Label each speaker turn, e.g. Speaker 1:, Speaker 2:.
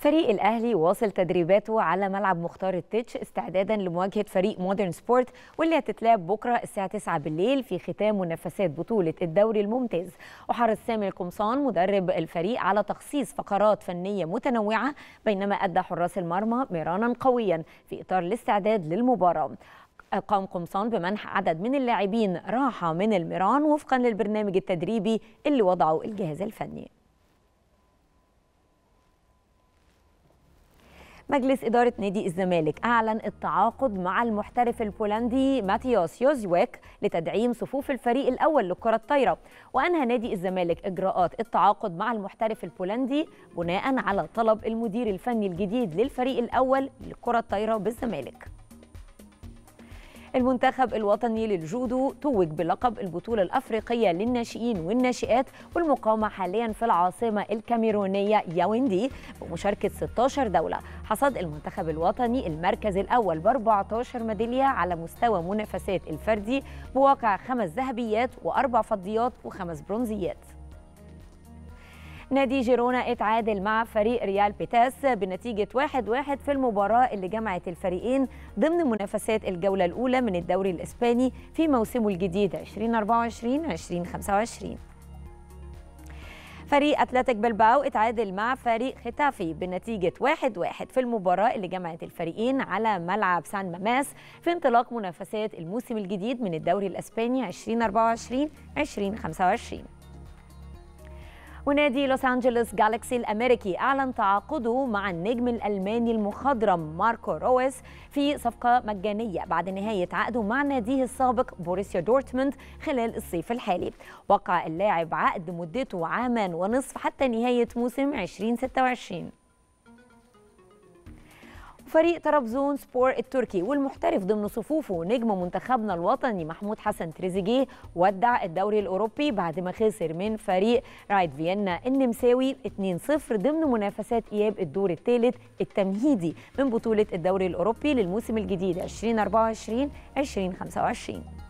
Speaker 1: فريق الأهلي واصل تدريباته على ملعب مختار التتش استعدادا لمواجهة فريق مودرن سبورت واللي هتتلعب بكرة الساعة 9 بالليل في ختام منافسات بطولة الدوري الممتاز وحرص سامي القمصان مدرب الفريق على تخصيص فقرات فنية متنوعة بينما أدى حراس المرمى مرانا قويا في إطار الاستعداد للمباراة قام قمصان بمنح عدد من اللاعبين راحة من الميران وفقا للبرنامج التدريبي اللي وضعه الجهاز الفني مجلس إدارة نادي الزمالك أعلن التعاقد مع المحترف البولندي ماتياس يوزويك لتدعيم صفوف الفريق الأول لكرة الطايرة وأنهى نادي الزمالك إجراءات التعاقد مع المحترف البولندي بناء على طلب المدير الفني الجديد للفريق الأول لكرة الطايرة بالزمالك المنتخب الوطني للجودو توج بلقب البطولة الأفريقية للناشئين والناشئات والمقامة حاليا في العاصمة الكاميرونية ياوندي بمشاركة 16 دولة حصد المنتخب الوطني المركز الأول ب 14 ميدالية على مستوى منافسات الفردي بواقع خمس ذهبيات وأربع فضيات وخمس برونزيات نادي جيرونا اتعادل مع فريق ريال بيتاس بنتيجة 1-1 في المباراة اللي جمعت الفريقين ضمن منافسات الجولة الأولى من الدوري الإسباني في موسمه الجديد 2024-2025 فريق أتلتيك بلباو اتعادل مع فريق ختافي بنتيجة 1-1 في المباراة اللي جمعت الفريقين على ملعب سان ماماس في انطلاق منافسات الموسم الجديد من الدوري الأسباني 2024-2025 ونادي لوس أنجلوس جالكسي الأمريكي أعلن تعاقده مع النجم الألماني المخضرم ماركو رويس في صفقة مجانية بعد نهاية عقده مع ناديه السابق بوريسيا دورتموند خلال الصيف الحالي وقع اللاعب عقد مدته عاما ونصف حتى نهاية موسم 2026 وفريق طرابزون سبور التركي والمحترف ضمن صفوفه نجم منتخبنا الوطني محمود حسن تريزيجيه ودع الدوري الاوروبي بعد ما خسر من فريق رايد فيينا النمساوي 2-0 ضمن منافسات اياب الدور الثالث التمهيدي من بطوله الدوري الاوروبي للموسم الجديد 2024 2025